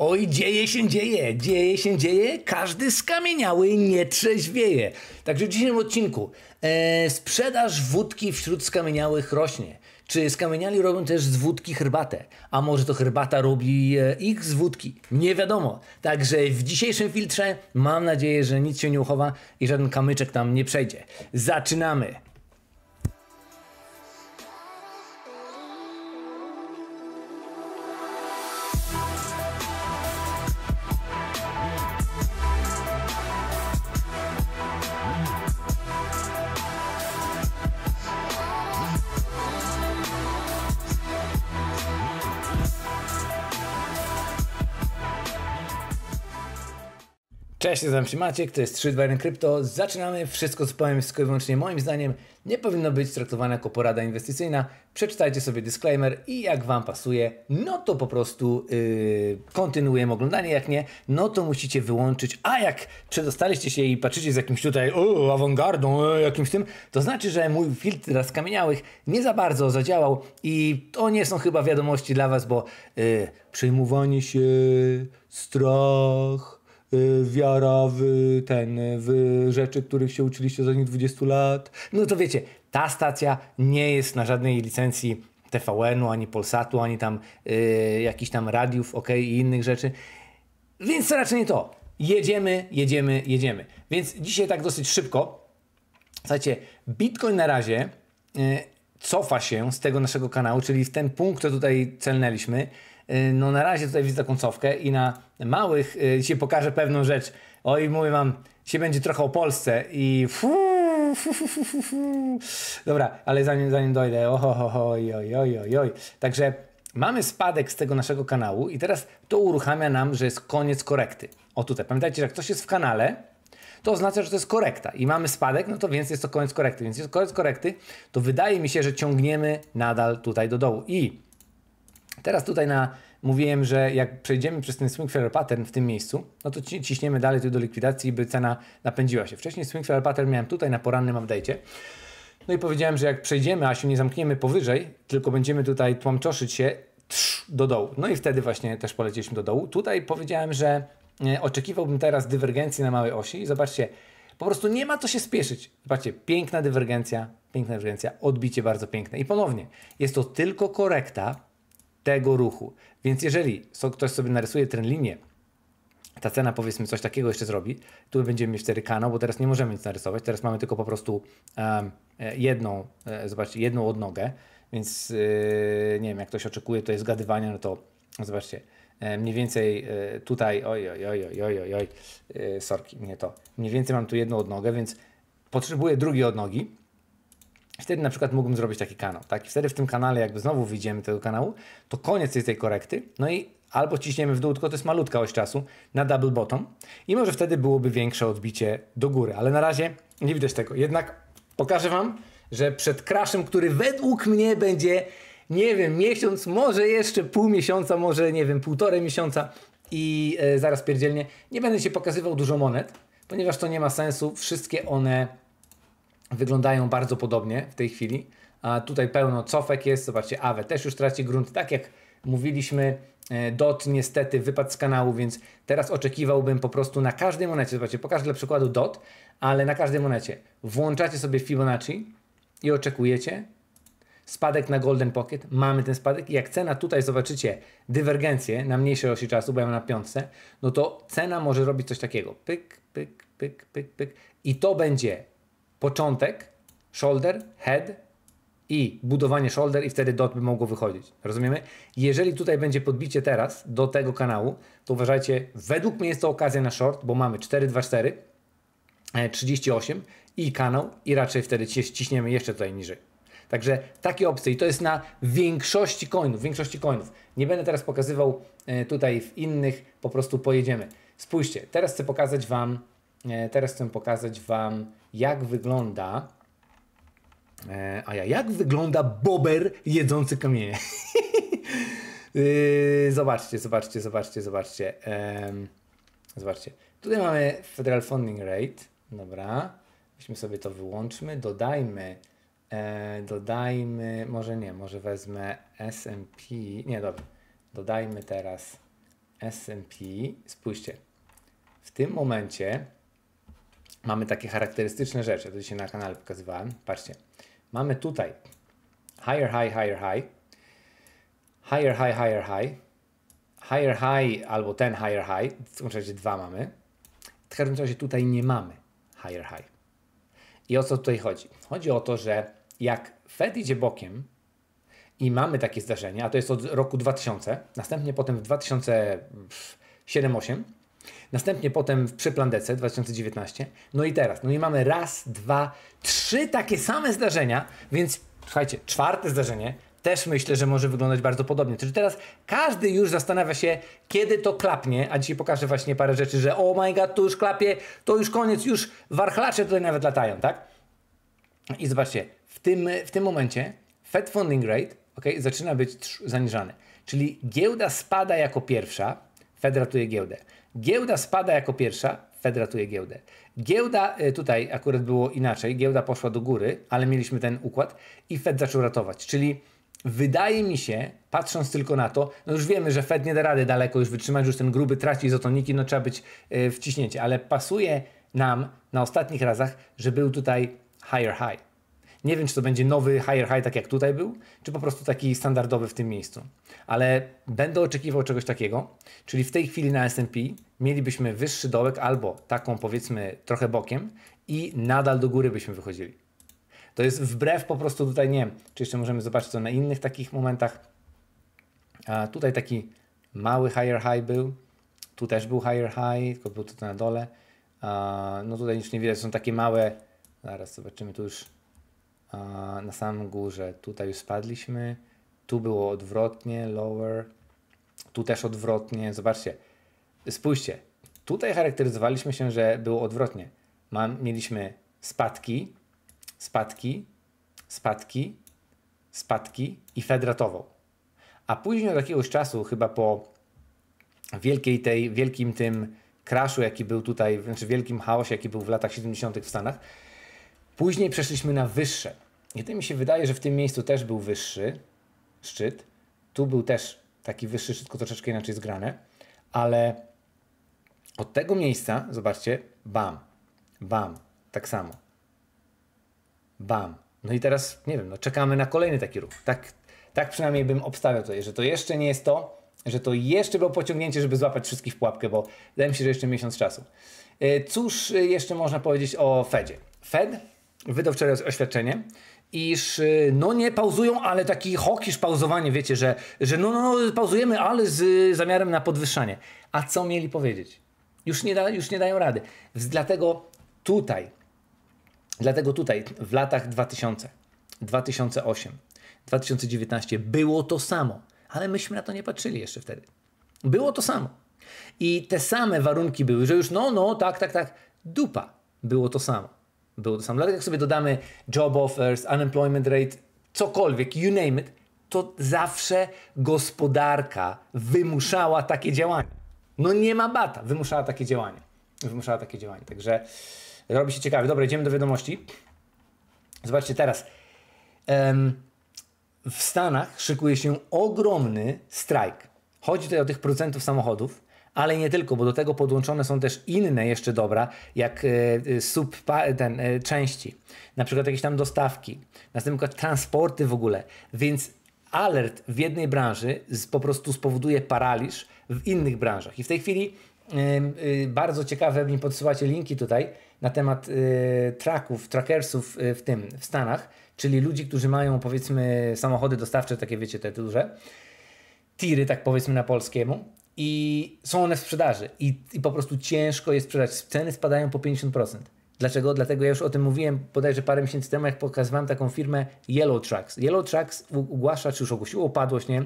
Oj, dzieje się, dzieje, dzieje się, dzieje, każdy skamieniały nie trzeźwieje. Także w dzisiejszym odcinku e, sprzedaż wódki wśród skamieniałych rośnie. Czy skamieniali robią też z wódki herbatę? A może to herbata robi e, ich z wódki? Nie wiadomo. Także w dzisiejszym filtrze mam nadzieję, że nic się nie uchowa i żaden kamyczek tam nie przejdzie. Zaczynamy! Cześć, nazywam się Maciek, to jest 321 Krypto. Zaczynamy. Wszystko, co powiem, wszystko i wyłącznie moim zdaniem nie powinno być traktowane jako porada inwestycyjna. Przeczytajcie sobie disclaimer i jak Wam pasuje, no to po prostu yy, kontynuujemy oglądanie. Jak nie, no to musicie wyłączyć. A jak przedostaliście się i patrzycie z jakimś tutaj o, awangardą, o, e, jakimś tym, to znaczy, że mój filtr dla skamieniałych nie za bardzo zadziałał i to nie są chyba wiadomości dla Was, bo yy, przejmowanie się, strach Y, wiara w ten, w rzeczy, których się uczyliście za nich 20 lat. No to wiecie, ta stacja nie jest na żadnej licencji TVN-u, ani Polsatu, ani tam yy, jakichś tam radiów, ok, i innych rzeczy. Więc to raczej nie to. Jedziemy, jedziemy, jedziemy. Więc dzisiaj tak dosyć szybko. Słuchajcie, Bitcoin na razie yy, cofa się z tego naszego kanału, czyli w ten punkt, który tutaj celnęliśmy. Y, no na razie tutaj widzę taką cofkę i na małych y, się pokażę pewną rzecz. Oj, mówię wam, się będzie trochę o Polsce i fuu, fuu, fuu, fuu, Dobra, ale zanim, zanim dojdę, oj, oj, oj, oj, Także mamy spadek z tego naszego kanału i teraz to uruchamia nam, że jest koniec korekty. O tutaj, pamiętajcie, że jak ktoś jest w kanale, to oznacza, że to jest korekta i mamy spadek, no to więc jest to koniec korekty. Więc jest koniec korekty, to wydaje mi się, że ciągniemy nadal tutaj do dołu. I Teraz tutaj na, mówiłem, że jak przejdziemy przez ten swing failure pattern w tym miejscu, no to ciśniemy dalej tu do likwidacji, by cena napędziła się. Wcześniej swing failure pattern miałem tutaj na porannym update'cie. No i powiedziałem, że jak przejdziemy, a się nie zamkniemy powyżej, tylko będziemy tutaj tłamczoszyć się do dołu. No i wtedy właśnie też polecieliśmy do dołu. Tutaj powiedziałem, że e, oczekiwałbym teraz dywergencji na małej osi. Zobaczcie, po prostu nie ma co się spieszyć. Zobaczcie, piękna dywergencja, piękna dywergencja, odbicie bardzo piękne. I ponownie, jest to tylko korekta, tego ruchu. Więc jeżeli ktoś sobie narysuje trend linię, ta cena powiedzmy coś takiego jeszcze zrobi, tu będziemy mieć wtedy kanał, bo teraz nie możemy nic narysować, teraz mamy tylko po prostu um, jedną, e, zobaczcie, jedną odnogę, więc e, nie wiem, jak ktoś oczekuje tutaj zgadywania, no to zobaczcie, e, mniej więcej tutaj, oj, oj, oj, oj, oj, oj, sorki, nie to. Mniej więcej mam tu jedną odnogę, więc potrzebuję drugiej odnogi, Wtedy na przykład mógłbym zrobić taki kanał, tak? I wtedy w tym kanale jakby znowu wyjdziemy tego kanału, to koniec jest tej korekty, no i albo ciśniemy w dół, tylko to jest malutka oś czasu, na double bottom i może wtedy byłoby większe odbicie do góry, ale na razie nie widać tego. Jednak pokażę Wam, że przed crashem, który według mnie będzie, nie wiem, miesiąc, może jeszcze pół miesiąca, może nie wiem, półtorej miesiąca i e, zaraz pierdzielnie, nie będę się pokazywał dużo monet, ponieważ to nie ma sensu, wszystkie one wyglądają bardzo podobnie w tej chwili. A tutaj pełno cofek jest, zobaczcie, Awe też już traci grunt, tak jak mówiliśmy, e, DOT niestety wypadł z kanału, więc teraz oczekiwałbym po prostu na każdej monecie, zobaczcie, pokażę dla przykładu DOT, ale na każdej monecie włączacie sobie Fibonacci i oczekujecie spadek na Golden Pocket, mamy ten spadek i jak cena tutaj zobaczycie dywergencję na mniejszej osi czasu, bo ja mam na piątce, no to cena może robić coś takiego, pyk, pyk, pyk, pyk, pyk i to będzie początek, shoulder, head i budowanie shoulder i wtedy dot by mogło wychodzić. Rozumiemy? Jeżeli tutaj będzie podbicie teraz do tego kanału, to uważajcie, według mnie jest to okazja na short, bo mamy 4, 38 e, i kanał i raczej wtedy ciśniemy jeszcze tutaj niżej. Także takie opcje i to jest na większości coinów, większości coinów. Nie będę teraz pokazywał e, tutaj w innych, po prostu pojedziemy. Spójrzcie, teraz chcę pokazać Wam, e, teraz chcę pokazać Wam jak wygląda. E, a ja, jak wygląda bober jedzący kamienie? yy, zobaczcie, zobaczcie, zobaczcie, zobaczcie. Ehm, zobaczcie. Tutaj mamy Federal Funding Rate. Dobra. Weźmy sobie to wyłączmy. Dodajmy. E, dodajmy. Może nie, może wezmę SP. Nie, dobra. Dodajmy teraz SP. Spójrzcie. W tym momencie mamy takie charakterystyczne rzeczy. To dzisiaj na kanale pokazywałem. Patrzcie. Mamy tutaj higher high, higher high, higher high, higher high, higher high albo ten higher high. W tym razie dwa mamy. W każdym razie tutaj nie mamy higher high. I o co tutaj chodzi? Chodzi o to, że jak Fed idzie bokiem i mamy takie zdarzenie, a to jest od roku 2000, następnie potem w 2007-2008, Następnie potem w Przyplandece 2019. No i teraz. No i mamy raz, dwa, trzy takie same zdarzenia, więc słuchajcie, czwarte zdarzenie też myślę, że może wyglądać bardzo podobnie. Czyli teraz każdy już zastanawia się, kiedy to klapnie, a dzisiaj pokażę właśnie parę rzeczy, że oh my god, to już klapie, to już koniec, już warchlacze tutaj nawet latają, tak? I zobaczcie, w tym, w tym momencie Fed Funding Rate okay, zaczyna być zaniżany. Czyli giełda spada jako pierwsza, Fed ratuje giełdę. Giełda spada jako pierwsza, Fed ratuje giełdę. Giełda, e, tutaj akurat było inaczej, giełda poszła do góry, ale mieliśmy ten układ i Fed zaczął ratować, czyli Wydaje mi się, patrząc tylko na to, no już wiemy, że Fed nie da rady daleko już wytrzymać, już ten gruby traci izotoniki, no trzeba być e, wciśnięcie, ale pasuje nam na ostatnich razach, że był tutaj higher high. Nie wiem, czy to będzie nowy higher high, tak jak tutaj był, czy po prostu taki standardowy w tym miejscu. Ale będę oczekiwał czegoś takiego, czyli w tej chwili na S&P mielibyśmy wyższy dołek albo taką powiedzmy trochę bokiem i nadal do góry byśmy wychodzili. To jest wbrew po prostu tutaj, nie wiem, czy jeszcze możemy zobaczyć to na innych takich momentach. A tutaj taki mały higher high był, tu też był higher high, tylko był tutaj na dole. A no tutaj nic nie widać, są takie małe, zaraz zobaczymy, tu już na samym górze. Tutaj już spadliśmy, tu było odwrotnie, lower, tu też odwrotnie. Zobaczcie, spójrzcie, tutaj charakteryzowaliśmy się, że było odwrotnie. Mam, mieliśmy spadki, spadki, spadki, spadki i fedratował A później od jakiegoś czasu, chyba po wielkiej tej, wielkim tym kraszu, jaki był tutaj, znaczy wielkim chaosie, jaki był w latach 70. w Stanach, Później przeszliśmy na wyższe. I to mi się wydaje, że w tym miejscu też był wyższy szczyt. Tu był też taki wyższy szczyt, tylko troszeczkę inaczej zgrane. Ale od tego miejsca, zobaczcie, bam, bam, tak samo. Bam. No i teraz, nie wiem, no czekamy na kolejny taki ruch. Tak, tak przynajmniej bym obstawiał tutaj, że to jeszcze nie jest to, że to jeszcze było pociągnięcie, żeby złapać wszystkich w pułapkę, bo wydaje mi się, że jeszcze miesiąc czasu. E, cóż e, jeszcze można powiedzieć o Fedzie? Fed wydał wczoraj oświadczenie, iż y, no nie pauzują, ale taki hokisz pauzowanie, wiecie, że, że no, no, no pauzujemy, ale z zamiarem na podwyższanie. A co mieli powiedzieć? Już nie, da, już nie dają rady. Dlatego tutaj, dlatego tutaj w latach 2000, 2008, 2019 było to samo, ale myśmy na to nie patrzyli jeszcze wtedy. Było to samo. I te same warunki były, że już no, no, tak, tak, tak, dupa, było to samo było to samo. Dlatego jak sobie dodamy job offers, unemployment rate, cokolwiek, you name it, to zawsze gospodarka wymuszała takie działania. No nie ma bata, wymuszała takie działanie. Wymuszała takie działanie. Także robi się ciekawie. Dobra, idziemy do wiadomości. Zobaczcie teraz. w Stanach szykuje się ogromny strajk. Chodzi tutaj o tych producentów samochodów, ale nie tylko, bo do tego podłączone są też inne jeszcze dobra, jak e, e, sub ten, e, części, na przykład jakieś tam dostawki, następnie transporty w ogóle, więc alert w jednej branży po prostu spowoduje paraliż w innych branżach. I w tej chwili bardzo ciekawe, mi podsyłacie linki tutaj na temat tracków, trackersów w tym, w Stanach, czyli ludzi, którzy mają powiedzmy samochody dostawcze, takie wiecie, te duże, tiry, tak powiedzmy na polskiemu, i są one w sprzedaży i, i po prostu ciężko je sprzedać. Ceny spadają po 50%. Dlaczego? Dlatego ja już o tym mówiłem bodajże parę miesięcy temu, jak pokazywałem taką firmę Yellow Trucks. Yellow Trucks ogłasza, czy już ogłosiło upadłość, nie?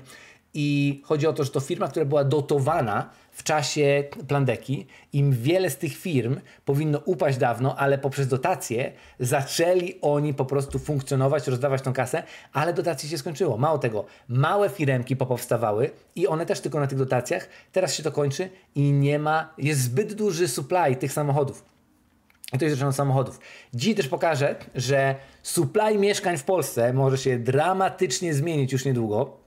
I chodzi o to, że to firma, która była dotowana w czasie plandeki, im wiele z tych firm powinno upaść dawno, ale poprzez dotacje zaczęli oni po prostu funkcjonować, rozdawać tą kasę, ale dotacje się skończyło. Mało tego, małe firemki popowstawały i one też tylko na tych dotacjach. Teraz się to kończy i nie ma, jest zbyt duży supply tych samochodów. I to jest rzeczą samochodów. Dziś też pokażę, że supply mieszkań w Polsce może się dramatycznie zmienić już niedługo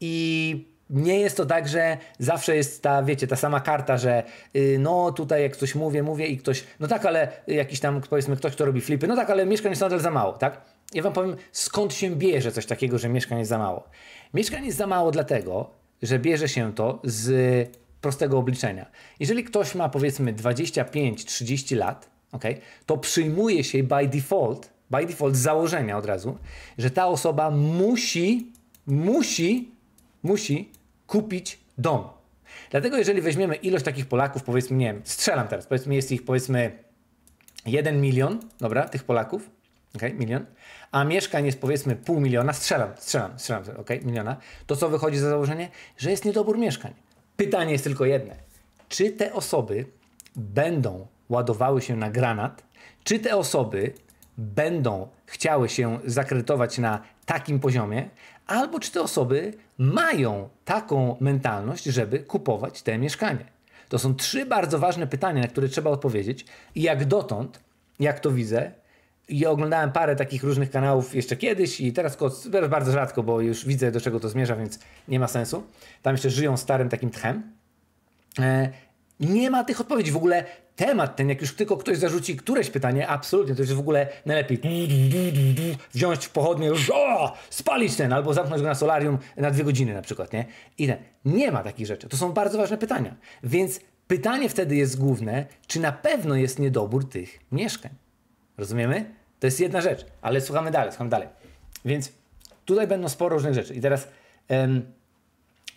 i nie jest to tak, że zawsze jest ta, wiecie, ta sama karta, że yy, no tutaj jak ktoś mówię, mówię i ktoś, no tak, ale jakiś tam, powiedzmy, ktoś, kto robi flipy, no tak, ale mieszkań jest nadal za mało, tak? Ja wam powiem, skąd się bierze coś takiego, że mieszkań jest za mało. Mieszkań jest za mało dlatego, że bierze się to z prostego obliczenia. Jeżeli ktoś ma, powiedzmy, 25-30 lat, okay, to przyjmuje się by default, by default z założenia od razu, że ta osoba musi, musi musi kupić dom. Dlatego jeżeli weźmiemy ilość takich Polaków, powiedzmy, nie wiem, strzelam teraz, powiedzmy jest ich powiedzmy 1 milion, dobra, tych Polaków, ok, milion, a mieszkań jest powiedzmy pół miliona, strzelam, strzelam, strzelam, ok, miliona, to co wychodzi za założenie? Że jest niedobór mieszkań. Pytanie jest tylko jedne. Czy te osoby będą ładowały się na granat? Czy te osoby będą chciały się zakredytować na takim poziomie, albo czy te osoby mają taką mentalność, żeby kupować te mieszkanie. To są trzy bardzo ważne pytania, na które trzeba odpowiedzieć. I jak dotąd, jak to widzę, i ja oglądałem parę takich różnych kanałów jeszcze kiedyś i teraz, teraz bardzo rzadko, bo już widzę do czego to zmierza, więc nie ma sensu. Tam jeszcze żyją starym takim tchem. E, nie ma tych odpowiedzi. W ogóle temat ten, jak już tylko ktoś zarzuci któreś pytanie, absolutnie, to już w ogóle najlepiej wziąć w pochodnie, spalić ten, albo zamknąć go na solarium na dwie godziny na przykład, nie? I ten. Nie ma takich rzeczy. To są bardzo ważne pytania. Więc pytanie wtedy jest główne, czy na pewno jest niedobór tych mieszkań. Rozumiemy? To jest jedna rzecz, ale słuchamy dalej, słuchamy dalej. Więc tutaj będą sporo różnych rzeczy. I teraz... Em,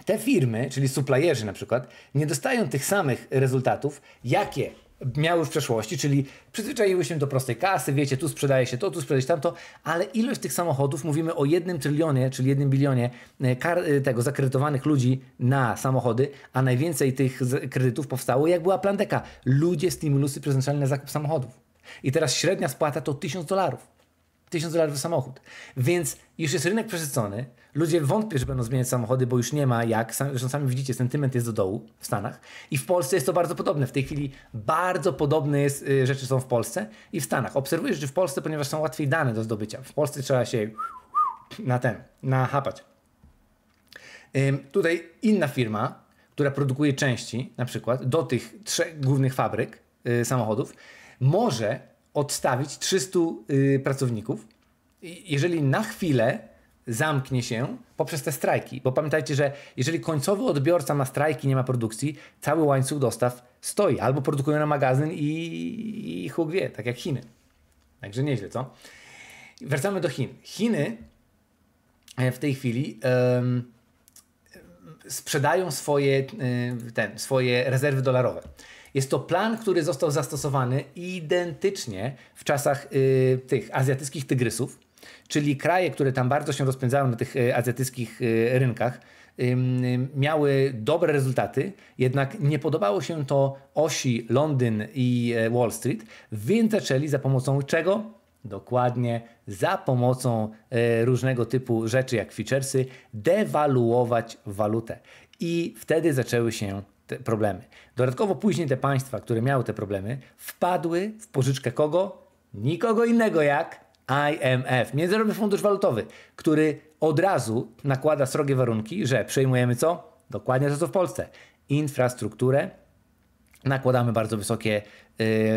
te firmy, czyli supplierzy na przykład, nie dostają tych samych rezultatów, jakie miały w przeszłości, czyli przyzwyczaiły się do prostej kasy, wiecie, tu sprzedaje się to, tu sprzedaje się tamto, ale ilość tych samochodów, mówimy o jednym trylionie, czyli jednym bilionie e, e, tego zakredytowanych ludzi na samochody, a najwięcej tych kredytów powstało, jak była plandeka. Ludzie stimulusy przeznaczali na zakup samochodów. I teraz średnia spłata to 1000 dolarów. 1000 dolarów za samochód. Więc już jest rynek przesycony, Ludzie wątpią, że będą zmieniać samochody, bo już nie ma jak. Zresztą sami widzicie, sentyment jest do dołu w Stanach. I w Polsce jest to bardzo podobne. W tej chwili bardzo podobne jest, y, rzeczy są w Polsce i w Stanach. Obserwujesz, że w Polsce, ponieważ są łatwiej dane do zdobycia. W Polsce trzeba się na ten, nachapać. Tutaj inna firma, która produkuje części, na przykład do tych trzech głównych fabryk y, samochodów, może odstawić 300 y, pracowników, jeżeli na chwilę zamknie się poprzez te strajki. Bo pamiętajcie, że jeżeli końcowy odbiorca ma strajki, nie ma produkcji, cały łańcuch dostaw stoi. Albo produkują na magazyn i, i huk wie, tak jak Chiny. Także nieźle, co? Wracamy do Chin. Chiny e, w tej chwili um, sprzedają swoje, e, ten, swoje rezerwy dolarowe. Jest to plan, który został zastosowany identycznie w czasach y, tych azjatyckich tygrysów czyli kraje, które tam bardzo się rozpędzają na tych e, azjatyckich e, rynkach, miały dobre rezultaty, jednak nie podobało się to osi Londyn i e, Wall Street, więc zaczęli za pomocą czego? Dokładnie za pomocą różnego typu rzeczy jak featuresy dewaluować walutę. I wtedy zaczęły się problemy. Dodatkowo później te państwa, które miały te problemy, wpadły w pożyczkę kogo? Nikogo innego jak IMF, Międzynarodowy Fundusz Walutowy, który od razu nakłada srogie warunki, że przejmujemy co? Dokładnie to, co w Polsce. Infrastrukturę, nakładamy bardzo wysokie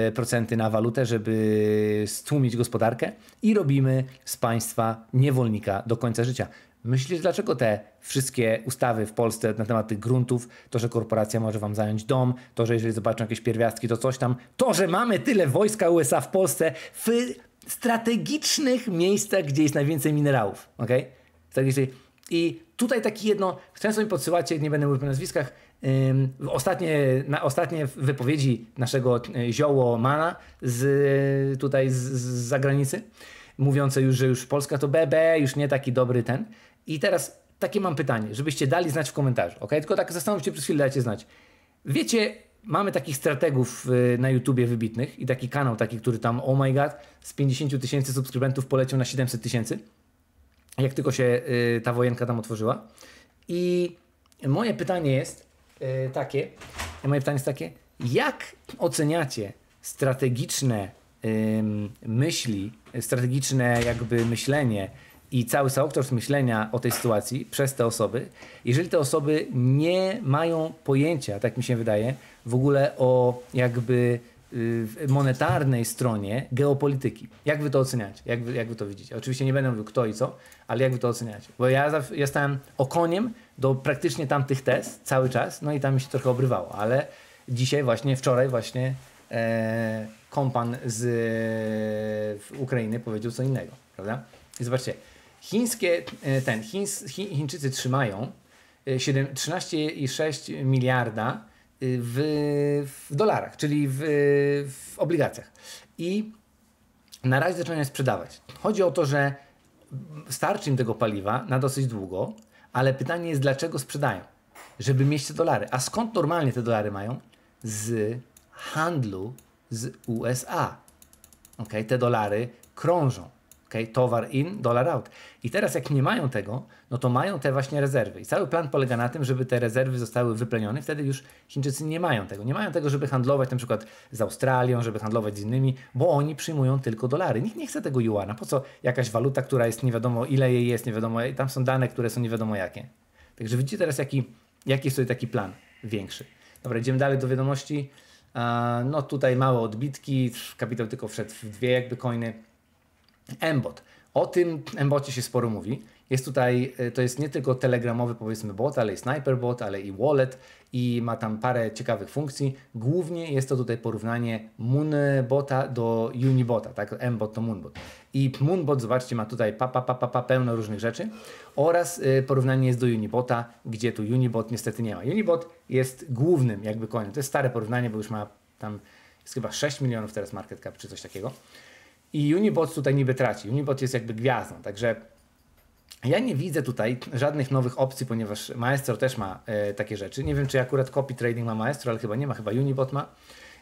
y, procenty na walutę, żeby stłumić gospodarkę i robimy z państwa niewolnika do końca życia. Myślisz, dlaczego te wszystkie ustawy w Polsce na temat tych gruntów, to, że korporacja może wam zająć dom, to, że jeżeli zobaczą jakieś pierwiastki, to coś tam, to, że mamy tyle wojska USA w Polsce, wy? strategicznych miejscach, gdzie jest najwięcej minerałów. Ok? I tutaj taki jedno, często mi podsyłacie, nie będę mówił o nazwiskach, ostatnie, na, ostatnie wypowiedzi naszego e, zioło Mana z, e, tutaj z, z zagranicy, mówiące już, że już Polska to BB, już nie taki dobry ten. I teraz takie mam pytanie, żebyście dali znać w komentarzu, ok? Tylko tak zastanówcie się przez chwilę, dajcie znać. Wiecie, mamy takich strategów y, na YouTubie wybitnych i taki kanał, taki, który tam, oh my god, z 50 tysięcy subskrybentów polecił na 700 tysięcy, jak tylko się y, ta wojenka tam otworzyła. I moje pytanie jest y, takie, moje pytanie jest takie, jak oceniacie strategiczne myśli, strategiczne jakby myślenie i cały całokształt myślenia o tej sytuacji przez te osoby, jeżeli te osoby nie mają pojęcia, tak mi się wydaje, w ogóle o jakby y, monetarnej stronie geopolityki. Jak wy to oceniacie? Jak wy, jak wy to widzicie? Oczywiście nie będę mówił kto i co, ale jak wy to oceniacie? Bo ja, ja stałem okoniem do praktycznie tamtych test cały czas, no i tam mi się trochę obrywało, ale dzisiaj właśnie, wczoraj właśnie e, kompan z e, Ukrainy powiedział co innego, prawda? I zobaczcie, Chińskie, e, ten, Chińs, Chińczycy trzymają 13,6 e, miliarda e, w, w, dolarach, czyli w, w obligacjach. I na razie zaczynają sprzedawać. Chodzi o to, że starczy im tego paliwa na dosyć długo, ale pytanie jest, dlaczego sprzedają? Żeby mieć te dolary. A skąd normalnie te dolary mają? Z handlu z USA. Okay? Te dolary krążą. Okay? Towar in, dolar out. I teraz jak nie mają tego, no to mają te właśnie rezerwy. I cały plan polega na tym, żeby te rezerwy zostały wyplenione. Wtedy już Chińczycy nie mają tego. Nie mają tego, żeby handlować na przykład z Australią, żeby handlować z innymi, bo oni przyjmują tylko dolary. Nikt nie chce tego juana. Po co jakaś waluta, która jest nie wiadomo ile jej jest, nie wiadomo, tam są dane, które są nie wiadomo jakie. Także widzicie teraz, jaki, jaki jest tutaj taki plan większy. Dobra, idziemy dalej do wiadomości. No tutaj małe odbitki, kapitał tylko wszedł w dwie jakby coiny. Embot. O tym embocie się sporo mówi. Jest tutaj, e, to jest nie tylko telegramowy powiedzmy bot, ale i sniperbot, ale i wallet i ma tam parę ciekawych funkcji. Głównie jest to tutaj porównanie Moonbota do Unibota, tak? Mbot to Moonbot. I Moonbot, zobaczcie, ma tutaj pa, pa, pa, pa, pa pełno różnych rzeczy oraz e, porównanie jest do Unibota, gdzie tu Unibot niestety nie ma. Unibot jest głównym jakby koniem. To jest stare porównanie, bo już ma tam jest chyba 6 milionów teraz market cap czy coś takiego. I Unibot tutaj niby traci. Unibot jest jakby gwiazdą, także ja nie widzę tutaj żadnych nowych opcji, ponieważ Maestro też ma e, takie rzeczy. Nie wiem, czy akurat copy trading ma Maestro, ale chyba nie ma, chyba Unibot ma.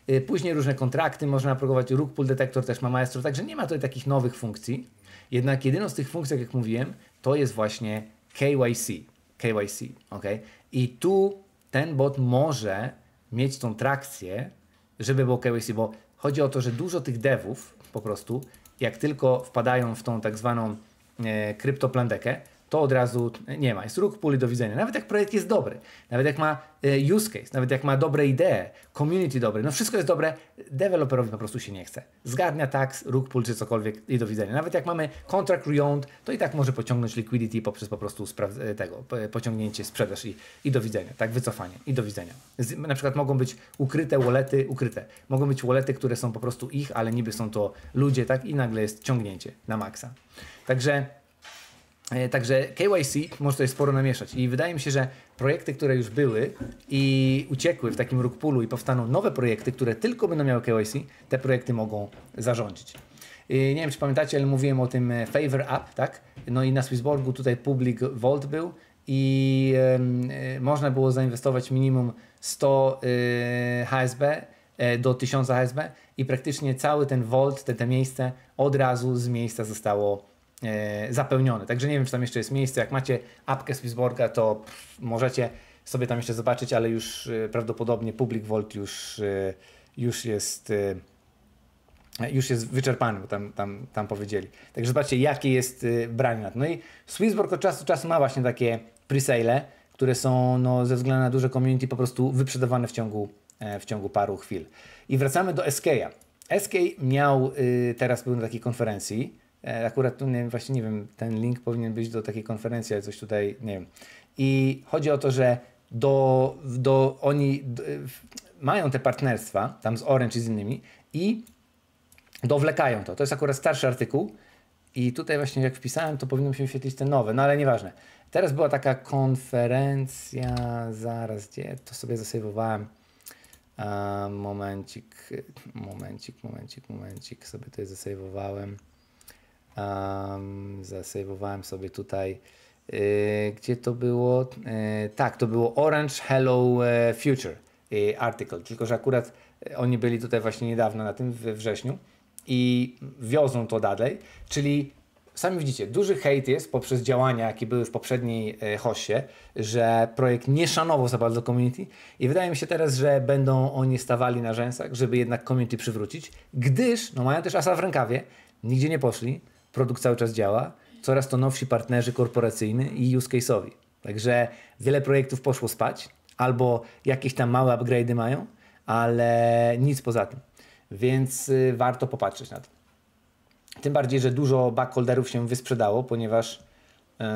E, później różne kontrakty można progować, Rook Pool Detector też ma Maestro, także nie ma tutaj takich nowych funkcji. Jednak jedyną z tych funkcji, jak mówiłem, to jest właśnie KYC. KYC, ok? I tu ten bot może mieć tą trakcję, żeby było KYC, bo chodzi o to, że dużo tych devów, po prostu, jak tylko wpadają w tą tak zwaną e, kryptoplandekę, to od razu nie ma. Jest ruch puli do widzenia. Nawet jak projekt jest dobry, nawet jak ma e, use case, nawet jak ma dobre idee, community dobre, no wszystko jest dobre, deweloperowi po prostu się nie chce. Zgarnia tax, ruch pull czy cokolwiek i do widzenia. Nawet jak mamy contract reowned, to i tak może pociągnąć liquidity poprzez po prostu e, tego, e, pociągnięcie, sprzedaż i, i do widzenia, tak, wycofanie i do widzenia. Z, na przykład mogą być ukryte wallety, ukryte. Mogą być wallety, które są po prostu ich, ale niby są to ludzie, tak, i nagle jest ciągnięcie na maksa. Także E, także KYC może tutaj sporo namieszać i wydaje mi się, że projekty, które już były i uciekły w takim rugpulu i powstaną nowe projekty, które tylko będą miały KYC, te projekty mogą zarządzić. E, nie wiem, czy pamiętacie, ale mówiłem o tym e, Favor App, tak? No i na Swissborgu tutaj Public Vault był i można było zainwestować minimum 100 HSB do 1000 HSB i praktycznie cały ten Vault, te, te miejsce od razu z miejsca zostało E, zapełniony. Także nie wiem, czy tam jeszcze jest miejsce. Jak macie apkę z to możecie sobie tam jeszcze zobaczyć, ale już e, prawdopodobnie Public Vault już, e, już jest już jest wyczerpany, bo tam, tam, tam powiedzieli. Także zobaczcie, jakie jest branie na to. No i Swissborg od czasu do czasu ma właśnie takie presale, które są no, ze względu na duże community po prostu wyprzedawane w ciągu, w ciągu paru chwil. I wracamy do SK'a. SK miał teraz był na takiej konferencji E, akurat tu nie wiem, właśnie nie wiem, ten link powinien być do takiej konferencji, ale coś tutaj nie wiem. I chodzi o to, że do, do oni do, e, mają te partnerstwa tam z Orange i z innymi i dowlekają to. To jest akurat starszy artykuł i tutaj właśnie jak wpisałem, to powinno się wyświetlić te nowe, no ale nieważne. Teraz była taka konferencja, zaraz gdzie, to sobie zasejwowałem. momencik, momencik, momencik, momencik, sobie tutaj zasejwowałem. Um, zasejwowałem sobie tutaj. Y, gdzie to było? Y, tak, to było Orange Hello e, Future y, article, tylko że akurat e, oni byli tutaj właśnie niedawno na tym we wrześniu i wiozą to dalej, czyli sami widzicie, duży hejt jest poprzez działania, jakie były w poprzedniej e, hostie, że projekt nie szanował za bardzo community i wydaje mi się teraz, że będą oni stawali na rzęsach, żeby jednak community przywrócić, gdyż, no mają też asa w rękawie, nigdzie nie poszli, produkt cały czas działa, coraz to nowsi partnerzy korporacyjni i use case'owi. Także wiele projektów poszło spać, albo jakieś tam małe upgrade'y mają, ale nic poza tym. Więc y, warto popatrzeć na to. Tym bardziej, że dużo backholderów się wysprzedało, ponieważ yy,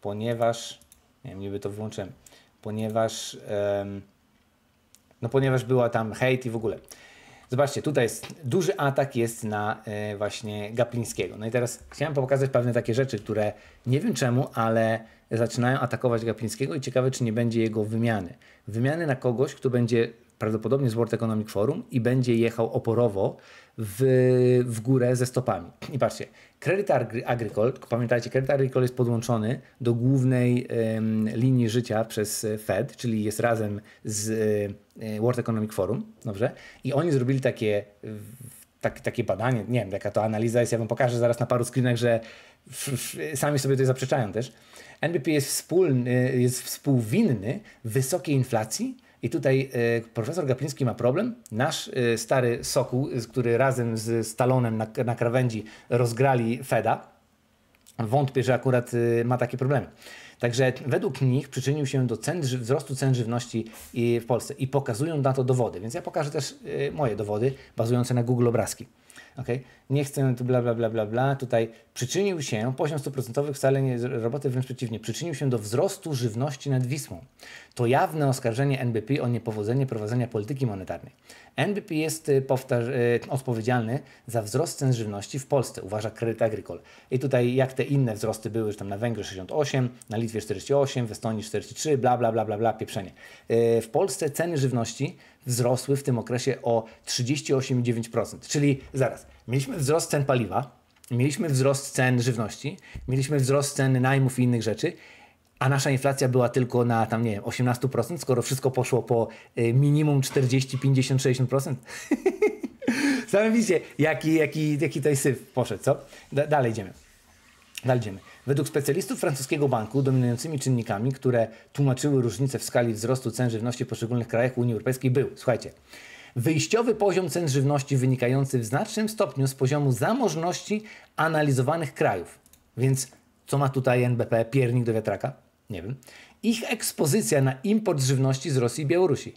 ponieważ nie wiem, niby to wyłączyłem, ponieważ yy, no ponieważ była tam hejt i w ogóle. Zobaczcie, tutaj jest, duży atak jest na e, właśnie Gaplińskiego. No i teraz chciałem pokazać pewne takie rzeczy, które nie wiem czemu, ale zaczynają atakować Gaplińskiego i ciekawe, czy nie będzie jego wymiany. Wymiany na kogoś, kto będzie prawdopodobnie z World Economic Forum i będzie jechał oporowo w, w górę ze stopami. I patrzcie, kredyt agry pamiętajcie, kredyt Agricole jest podłączony do głównej um, linii życia przez e, Fed, czyli jest razem z um, World Economic Forum, dobrze? I oni zrobili takie, tak, takie badanie, nie wiem jaka to analiza jest, ja wam pokażę zaraz na paru screenach, że sami sobie to zaprzeczają też. NBP jest, wspólny, jest współwinny wysokiej inflacji, i tutaj e, profesor Gapliński ma problem. Nasz e, stary Sokół, który razem z Stalonem na, na krawędzi rozgrali Feda, wątpię, że akurat e, ma takie problemy. Także według nich przyczynił się do cen, wzrostu cen żywności w Polsce i pokazują na to dowody. Więc ja pokażę też moje dowody bazujące na Google obrazki ok, nie chcę tu bla, bla, bla, bla, bla, tutaj przyczynił się, poziom stuprocentowy wcale nie roboty, wręcz przeciwnie, przyczynił się do wzrostu żywności nad Wismą. To jawne oskarżenie NBP o niepowodzenie prowadzenia polityki monetarnej. NBP jest y, y, odpowiedzialny za wzrost cen żywności w Polsce, uważa Kredyt Agricole. I tutaj jak te inne wzrosty były, że tam na Węgrzech 68, na Litwie 48, w Estonii 43, bla, bla, bla, bla, bla, pieprzenie. Y, w Polsce ceny żywności wzrosły w tym okresie o 38,9%. Czyli zaraz, mieliśmy wzrost cen paliwa, mieliśmy wzrost cen żywności, mieliśmy wzrost cen najmów i innych rzeczy, a nasza inflacja była tylko na tam, nie wiem, 18%, skoro wszystko poszło po y, minimum 40, 50, 60%. Sami widzicie, jaki, jaki, jaki tutaj syf poszedł, co? dalej idziemy. Dalej idziemy. Według specjalistów francuskiego banku dominującymi czynnikami, które tłumaczyły różnice w skali wzrostu cen żywności w poszczególnych krajach Unii Europejskiej był, słuchajcie, wyjściowy poziom cen żywności wynikający w znacznym stopniu z poziomu zamożności analizowanych krajów. Więc co ma tutaj NBP, piernik do wiatraka? Nie wiem. Ich ekspozycja na import żywności z Rosji i Białorusi.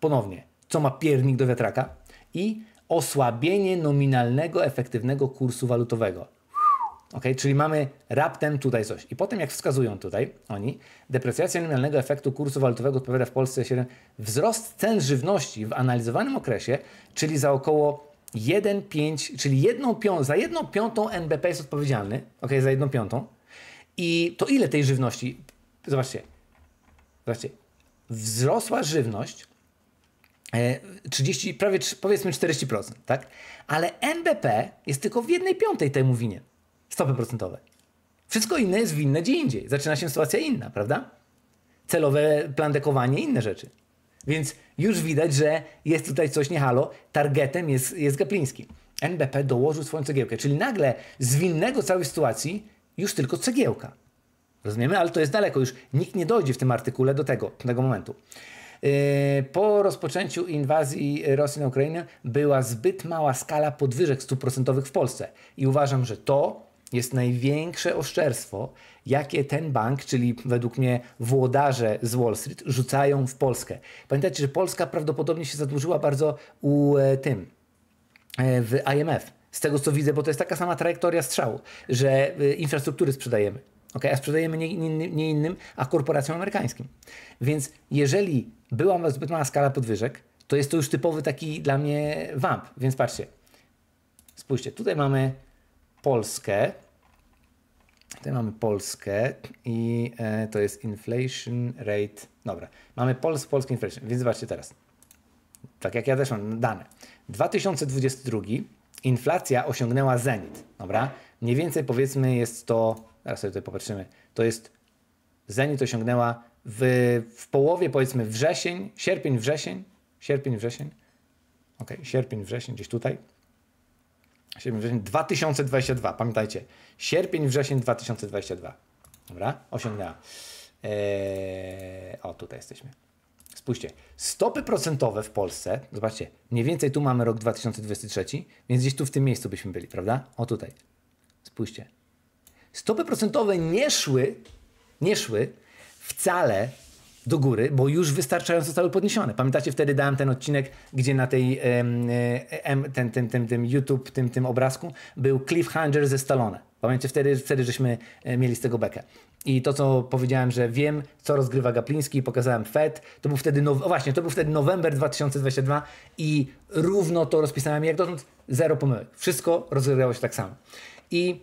Ponownie, co ma piernik do wiatraka? I osłabienie nominalnego efektywnego kursu walutowego. Ok, czyli mamy raptem tutaj coś. I potem, jak wskazują tutaj oni, deprecjacja nominalnego efektu kursu walutowego odpowiada w Polsce 7. Wzrost cen żywności w analizowanym okresie, czyli za około 1,5, czyli jedną pią- za jedną piątą NBP jest odpowiedzialny. Ok, za jedną piątą. I to ile tej żywności? Zobaczcie. Zobaczcie. Wzrosła żywność 30, e, prawie powiedzmy 40%, tak? Ale NBP jest tylko w jednej piątej temu winie stopy procentowe. Wszystko inne jest winne gdzie indziej. Zaczyna się sytuacja inna, prawda? Celowe plandekowanie, inne rzeczy. Więc już widać, że jest tutaj coś niehalo. Targetem jest, jest Gapliński. NBP dołożył swoją cegiełkę, czyli nagle z winnego całej sytuacji już tylko cegiełka. Rozumiemy? Ale to jest daleko już. Nikt nie dojdzie w tym artykule do tego, do tego momentu. Yy, po rozpoczęciu inwazji Rosji na Ukrainę była zbyt mała skala podwyżek stóp procentowych w Polsce i uważam, że to jest największe oszczerstwo, jakie ten bank, czyli według mnie włodarze z Wall Street, rzucają w Polskę. Pamiętajcie, że Polska prawdopodobnie się zadłużyła bardzo u e, tym, e, w IMF. Z tego co widzę, bo to jest taka sama trajektoria strzału, że e, infrastruktury sprzedajemy. Okay, a sprzedajemy nie, nie, nie innym, a korporacjom amerykańskim. Więc jeżeli była zbyt mała skala podwyżek, to jest to już typowy taki dla mnie vamp. Więc patrzcie, spójrzcie, tutaj mamy Polskę. Tutaj mamy Polskę i e, to jest inflation rate. Dobra, mamy Pols, polski inflation, więc zobaczcie teraz. Tak jak ja też mam dane. 2022 inflacja osiągnęła zenit. Dobra, mniej więcej powiedzmy jest to, teraz sobie tutaj popatrzymy, to jest zenit osiągnęła w, w połowie powiedzmy wrzesień, sierpień, wrzesień, sierpień, wrzesień, ok, sierpień, wrzesień, gdzieś tutaj. Sierpień, wrzesień 2022. Pamiętajcie. Sierpień, wrzesień 2022. Dobra, osiągnęła. Eee, o, tutaj jesteśmy. Spójrzcie, stopy procentowe w Polsce, zobaczcie, mniej więcej tu mamy rok 2023, więc gdzieś tu w tym miejscu byśmy byli, prawda? O tutaj. Spójrzcie. Stopy procentowe nie szły, nie szły wcale do góry, bo już wystarczająco zostały podniesione. Pamiętacie, wtedy dałem ten odcinek, gdzie na tej ten, ten, ten, tym, tym YouTube, tym, tym obrazku był cliffhanger ze Stallone. Pamiętacie, wtedy, wtedy żeśmy e, mieli z tego bekę. I to, co powiedziałem, że wiem, co rozgrywa Gapliński, pokazałem FED, to był wtedy, no, właśnie, to był wtedy november 2022 i równo to rozpisałem jak dotąd, zero pomyłek. Wszystko rozgrywało się tak samo. I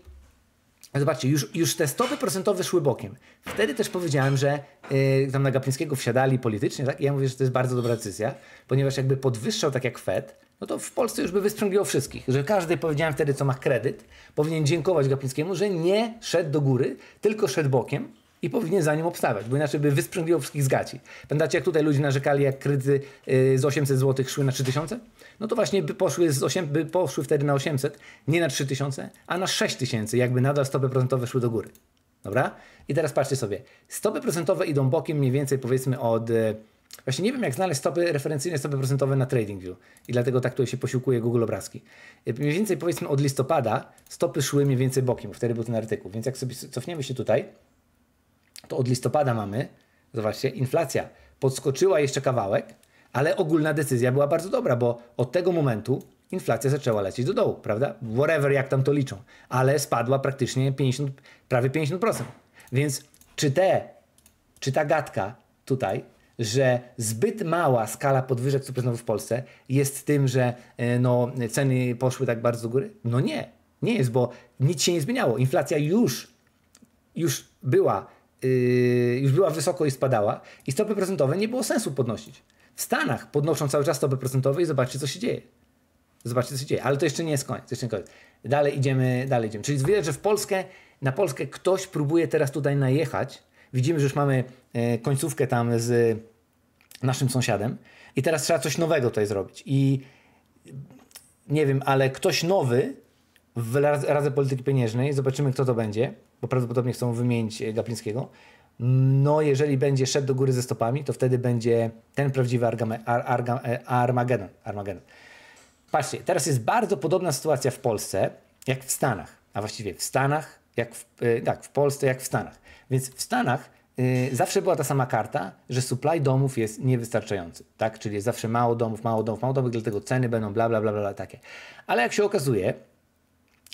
Zobaczcie, już, już te stopy procentowe szły bokiem. Wtedy też powiedziałem, że yy, tam na Gapińskiego wsiadali politycznie, tak? I ja mówię, że to jest bardzo dobra decyzja, ponieważ jakby podwyższał tak jak Fed, no to w Polsce już by wysprzęgliło wszystkich, że każdy, powiedziałem wtedy, co ma kredyt, powinien dziękować Gapińskiemu, że nie szedł do góry, tylko szedł bokiem, i powinien za nim obstawać, bo inaczej by wysprzęgliło wszystkich z gaci. Pamiętacie, jak tutaj ludzie narzekali, jak kryty y, z 800 zł szły na 3000? No to właśnie by poszły, z 8, by poszły wtedy na 800, nie na 3000, a na 6000, jakby nadal stopy procentowe szły do góry. Dobra? I teraz patrzcie sobie. Stopy procentowe idą bokiem mniej więcej powiedzmy od... Y, właśnie nie wiem, jak znaleźć stopy, referencyjne stopy procentowe na TradingView i dlatego tak tutaj się posiłkuje Google obrazki. Y, mniej więcej powiedzmy od listopada stopy szły mniej więcej bokiem, wtedy był ten artykuł, więc jak sobie cofniemy się tutaj, to od listopada mamy, zobaczcie, inflacja podskoczyła jeszcze kawałek, ale ogólna decyzja była bardzo dobra, bo od tego momentu inflacja zaczęła lecieć do dołu, prawda? Whatever, jak tam to liczą, ale spadła praktycznie 50, prawie 50%. Więc czy te, czy ta gadka tutaj, że zbyt mała skala podwyżek supernowych w Polsce jest tym, że e, no, ceny poszły tak bardzo do góry? No nie, nie jest, bo nic się nie zmieniało. Inflacja już, już była Yy, już była wysoko i spadała i stopy procentowe nie było sensu podnosić. W Stanach podnoszą cały czas stopy procentowe i zobaczcie, co się dzieje. Zobaczcie, co się dzieje. Ale to jeszcze nie jest koniec. Jeszcze nie koniec. Dalej idziemy, dalej idziemy. Czyli widać, że w Polskę, na Polskę ktoś próbuje teraz tutaj najechać. Widzimy, że już mamy e, końcówkę tam z naszym sąsiadem i teraz trzeba coś nowego tutaj zrobić. I nie wiem, ale ktoś nowy w Radę Polityki Pieniężnej. Zobaczymy, kto to będzie, bo prawdopodobnie chcą wymienić e, Gaplińskiego. No, jeżeli będzie szedł do góry ze stopami, to wtedy będzie ten prawdziwy Argame, Ar, Arga, e, Armagedon, Armagedon. Patrzcie, teraz jest bardzo podobna sytuacja w Polsce, jak w Stanach, a właściwie w Stanach, jak w, e, tak, w Polsce, jak w Stanach. Więc w Stanach zawsze była ta sama karta, że supply domów jest niewystarczający, tak? Czyli jest zawsze mało domów, mało domów, mało domów, dlatego ceny będą bla, bla, bla, bla, takie. Ale jak się okazuje,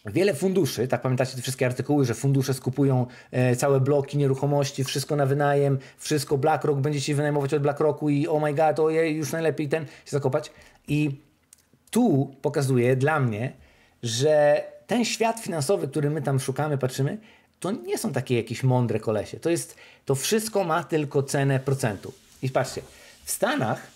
Wiele funduszy, tak pamiętacie te wszystkie artykuły, że fundusze skupują e, całe bloki nieruchomości, wszystko na wynajem, wszystko BlackRock, będziecie wynajmować od BlackRocku i oh my god, ojej, już najlepiej ten się zakopać. I tu pokazuje dla mnie, że ten świat finansowy, który my tam szukamy, patrzymy, to nie są takie jakieś mądre kolesie. To jest, to wszystko ma tylko cenę procentu. I patrzcie, w Stanach,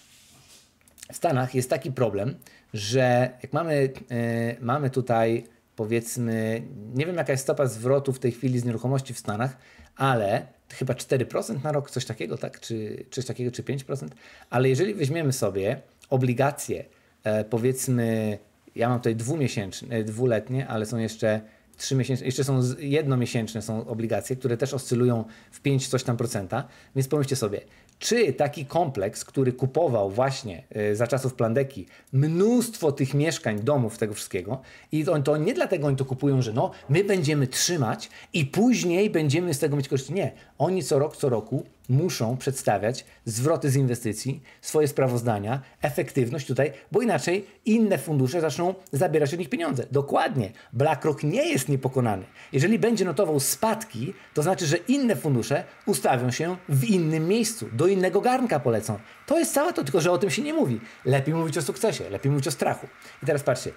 w Stanach jest taki problem, że jak mamy, yy, mamy tutaj powiedzmy, nie wiem jaka jest stopa zwrotu w tej chwili z nieruchomości w Stanach, ale chyba 4% na rok, coś takiego, tak? Czy coś takiego, czy 5%? Ale jeżeli weźmiemy sobie obligacje, e, powiedzmy, ja mam tutaj dwumiesięczne, e, dwuletnie, ale są jeszcze trzy miesięczne, jeszcze są jednomiesięczne są obligacje, które też oscylują w 5 coś tam procenta, więc pomyślcie sobie, czy taki kompleks, który kupował właśnie e, za czasów Plandeki mnóstwo tych mieszkań, domów, tego wszystkiego i to nie dlatego oni to kupują, że no, my będziemy trzymać i później będziemy z tego mieć korzyści. Nie. Oni co rok, co roku muszą przedstawiać zwroty z inwestycji, swoje sprawozdania, efektywność tutaj, bo inaczej inne fundusze zaczną zabierać od nich pieniądze. Dokładnie. BlackRock nie jest niepokonany. Jeżeli będzie notował spadki, to znaczy, że inne fundusze ustawią się w innym miejscu, do innego garnka polecą. To jest całe to, tylko że o tym się nie mówi. Lepiej mówić o sukcesie, lepiej mówić o strachu. I teraz patrzcie,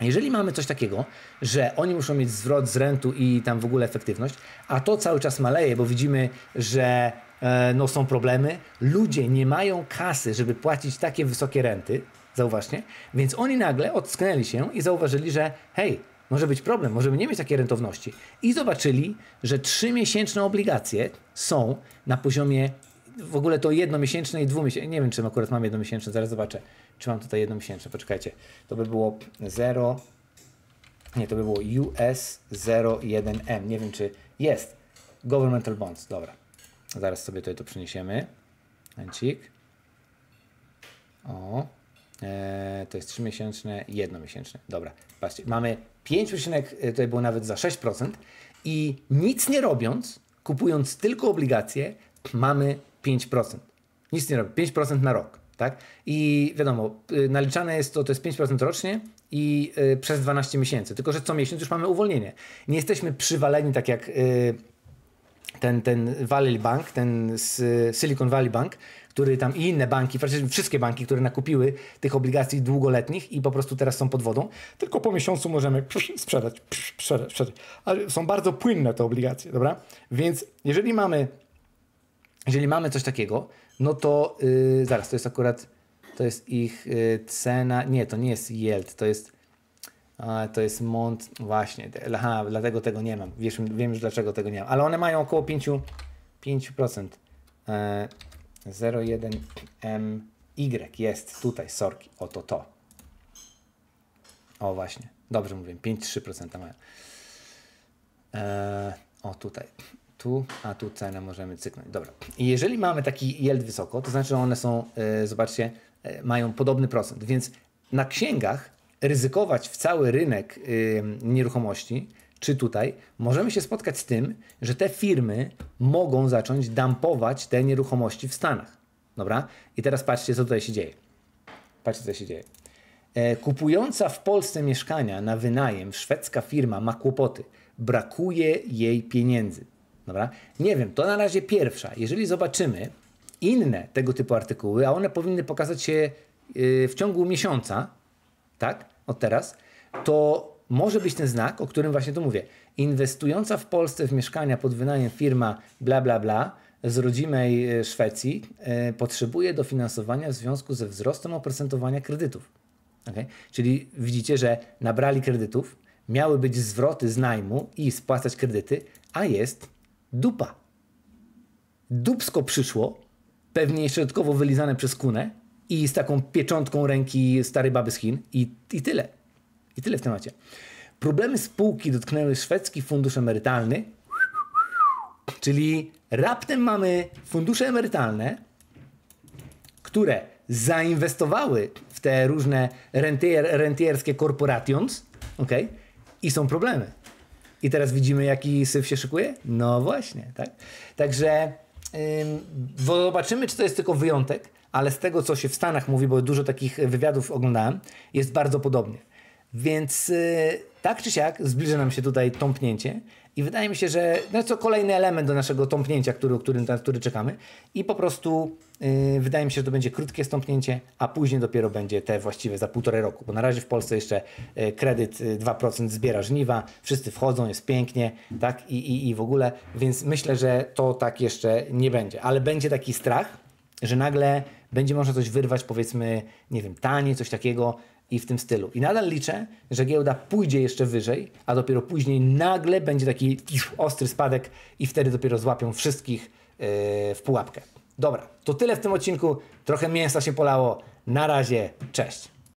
jeżeli mamy coś takiego, że oni muszą mieć zwrot z rentu i tam w ogóle efektywność, a to cały czas maleje, bo widzimy, że e, no, są problemy, ludzie nie mają kasy, żeby płacić takie wysokie renty, zauważcie, więc oni nagle odsknęli się i zauważyli, że hej, może być problem, możemy nie mieć takiej rentowności. I zobaczyli, że trzymiesięczne obligacje są na poziomie w ogóle to jednomiesięczne i dwumiesięczne. Nie wiem, czym akurat mam jednomiesięczne, zaraz zobaczę. Czy mam tutaj jedno miesięczne? Poczekajcie. To by było 0. Nie, to by było US01M. Nie wiem, czy jest. Governmental Bonds. Dobra. Zaraz sobie tutaj to przeniesiemy. Męcik. O. Eee, to jest 3 miesięczne, 1 miesięczne. Dobra. Patrzcie. Mamy 5 przyczynk, e, tutaj było nawet za 6%. I nic nie robiąc, kupując tylko obligacje, mamy 5%. Nic nie robię. 5% na rok. Tak? I wiadomo, y, naliczane jest to, to jest 5% rocznie i y, przez 12 miesięcy. Tylko, że co miesiąc już mamy uwolnienie. Nie jesteśmy przywaleni tak jak y, ten, ten Valley Bank, ten Silicon Valley Bank, który tam i inne banki, wszystkie banki, które nakupiły tych obligacji długoletnich i po prostu teraz są pod wodą, tylko po miesiącu możemy sprzedać, sprzedać, sprzedać. Ale są bardzo płynne te obligacje, dobra? Więc jeżeli mamy jeżeli mamy coś takiego, no to yy, zaraz, to jest akurat, to jest ich yy, cena, nie, to nie jest yield, to jest, a, to jest mont, właśnie, aha, dlatego tego nie mam, Wiesz, wiem już dlaczego tego nie mam, ale one mają około 5, 5%, e, 01MY jest tutaj, sorki, oto to. O właśnie, dobrze mówię, 5-3% mają. E, o tutaj tu, a tu cenę możemy cyknąć. Dobra. I jeżeli mamy taki yield wysoko, to znaczy, że one są, e, zobaczcie, e, mają podobny procent. Więc na księgach ryzykować w cały rynek y, nieruchomości, czy tutaj, możemy się spotkać z tym, że te firmy mogą zacząć dampować te nieruchomości w Stanach. Dobra? I teraz patrzcie, co tutaj się dzieje. Patrzcie, co się dzieje. kupująca w Polsce mieszkania na wynajem szwedzka firma ma kłopoty. Brakuje jej pieniędzy. Dobra? Nie wiem, to na razie pierwsza. Jeżeli zobaczymy inne tego typu artykuły, a one powinny pokazać się y, w ciągu miesiąca, tak, od teraz, to może być ten znak, o którym właśnie tu mówię. Inwestująca w Polsce w mieszkania pod wynajem firma bla bla bla z rodzimej y, Szwecji y, potrzebuje dofinansowania w związku ze wzrostem oprocentowania kredytów. Okay? Czyli widzicie, że nabrali kredytów, miały być zwroty z najmu i spłacać kredyty, a jest dupa. dupsko przyszło, pewnie środkowo wylizane przez kunę i z taką pieczątką ręki starej baby z Chin i, i tyle. I tyle w temacie. Problemy spółki dotknęły szwedzki fundusz emerytalny, czyli raptem mamy fundusze emerytalne, które zainwestowały w te różne rentier, rentierskie korporations, okay? i są problemy. I teraz widzimy, jaki syf się szykuje? No właśnie, tak? Także zobaczymy, czy to jest tylko wyjątek, ale z tego, co się w Stanach mówi, bo dużo takich wywiadów oglądałem, jest bardzo podobnie. Więc... Yy, tak czy siak zbliża nam się tutaj tąpnięcie i wydaje mi się, że no to kolejny element do naszego tąpnięcia, który, który, na który czekamy i po prostu yy, wydaje mi się, że to będzie krótkie stąpnięcie, a później dopiero będzie te właściwe za półtorej roku, bo na razie w Polsce jeszcze yy, kredyt 2% y, zbiera żniwa, wszyscy wchodzą, jest pięknie tak I, i, i w ogóle, więc myślę, że to tak jeszcze nie będzie, ale będzie taki strach, że nagle będzie można coś wyrwać, powiedzmy, nie wiem, tanie, coś takiego, i w tym stylu. I nadal liczę, że giełda pójdzie jeszcze wyżej, a dopiero później nagle będzie taki ostry spadek i wtedy dopiero złapią wszystkich e, w pułapkę. Dobra, to tyle w tym odcinku. Trochę mięsa się polało. Na razie, cześć.